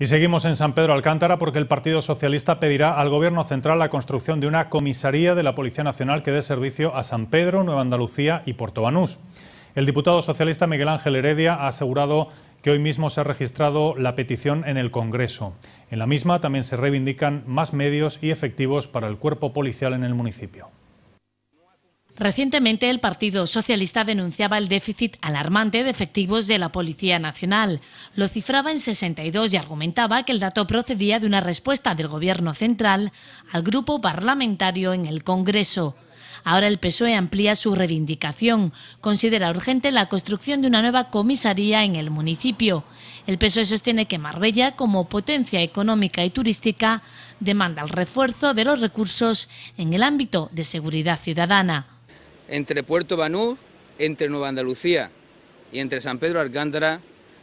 Y seguimos en San Pedro Alcántara porque el Partido Socialista pedirá al Gobierno Central la construcción de una comisaría de la Policía Nacional que dé servicio a San Pedro, Nueva Andalucía y Portobanús. El diputado socialista Miguel Ángel Heredia ha asegurado que hoy mismo se ha registrado la petición en el Congreso. En la misma también se reivindican más medios y efectivos para el cuerpo policial en el municipio. Recientemente el Partido Socialista denunciaba el déficit alarmante de efectivos de la Policía Nacional. Lo cifraba en 62 y argumentaba que el dato procedía de una respuesta del Gobierno central al grupo parlamentario en el Congreso. Ahora el PSOE amplía su reivindicación. Considera urgente la construcción de una nueva comisaría en el municipio. El PSOE sostiene que Marbella, como potencia económica y turística, demanda el refuerzo de los recursos en el ámbito de seguridad ciudadana entre Puerto Banús, entre Nueva Andalucía y entre San Pedro Alcántara,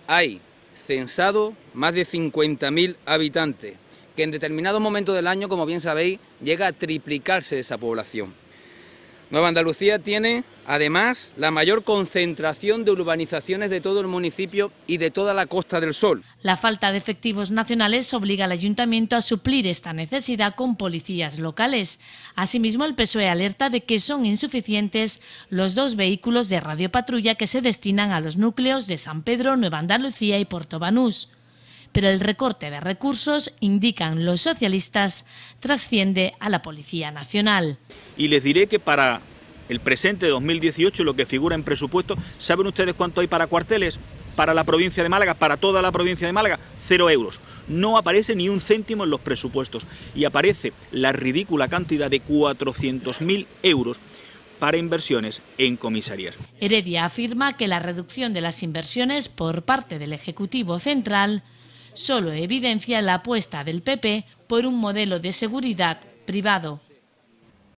hay censado más de 50.000 habitantes, que en determinados momentos del año, como bien sabéis, llega a triplicarse esa población. Nueva Andalucía tiene, además, la mayor concentración de urbanizaciones de todo el municipio y de toda la Costa del Sol. La falta de efectivos nacionales obliga al ayuntamiento a suplir esta necesidad con policías locales. Asimismo, el PSOE alerta de que son insuficientes los dos vehículos de radiopatrulla que se destinan a los núcleos de San Pedro, Nueva Andalucía y Portobanús pero el recorte de recursos, indican los socialistas, trasciende a la Policía Nacional. Y les diré que para el presente 2018, lo que figura en presupuesto, ¿saben ustedes cuánto hay para cuarteles? Para la provincia de Málaga, para toda la provincia de Málaga, cero euros. No aparece ni un céntimo en los presupuestos y aparece la ridícula cantidad de 400.000 euros para inversiones en comisarías. Heredia afirma que la reducción de las inversiones por parte del Ejecutivo Central solo evidencia la apuesta del PP por un modelo de seguridad privado.